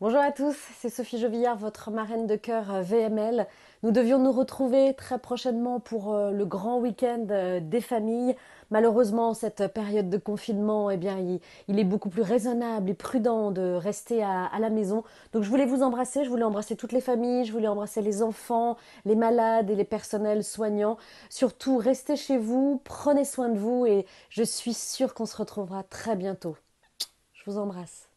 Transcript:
Bonjour à tous, c'est Sophie Jovillard, votre marraine de cœur euh, VML. Nous devions nous retrouver très prochainement pour euh, le grand week-end euh, des familles. Malheureusement, cette période de confinement, eh bien, il, est beaucoup plus raisonnable et prudent de rester à, à, la maison. Donc, je voulais vous embrasser, je voulais embrasser toutes les familles, je voulais embrasser les enfants, les malades et les personnels soignants. Surtout, restez chez vous, prenez soin de vous et je suis sûre qu'on se retrouvera très bientôt. Je vous embrasse.